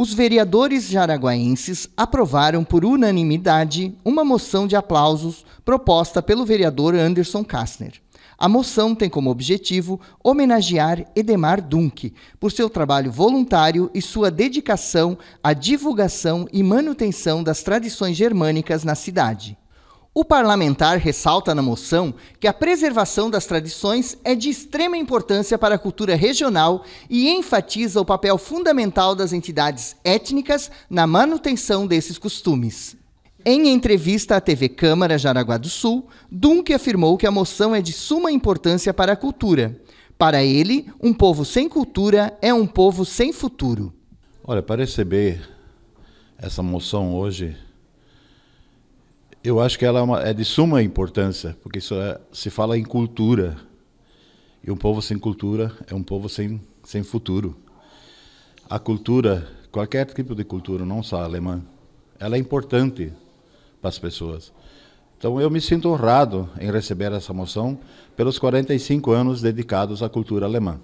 os vereadores jaraguaenses aprovaram por unanimidade uma moção de aplausos proposta pelo vereador Anderson Kastner. A moção tem como objetivo homenagear Edemar Dunck por seu trabalho voluntário e sua dedicação à divulgação e manutenção das tradições germânicas na cidade. O parlamentar ressalta na moção que a preservação das tradições é de extrema importância para a cultura regional e enfatiza o papel fundamental das entidades étnicas na manutenção desses costumes. Em entrevista à TV Câmara Jaraguá do Sul, Dunque afirmou que a moção é de suma importância para a cultura. Para ele, um povo sem cultura é um povo sem futuro. Olha, para receber essa moção hoje eu acho que ela é, uma, é de suma importância, porque isso é, se fala em cultura. E um povo sem cultura é um povo sem, sem futuro. A cultura, qualquer tipo de cultura, não só alemã, ela é importante para as pessoas. Então eu me sinto honrado em receber essa moção pelos 45 anos dedicados à cultura alemã.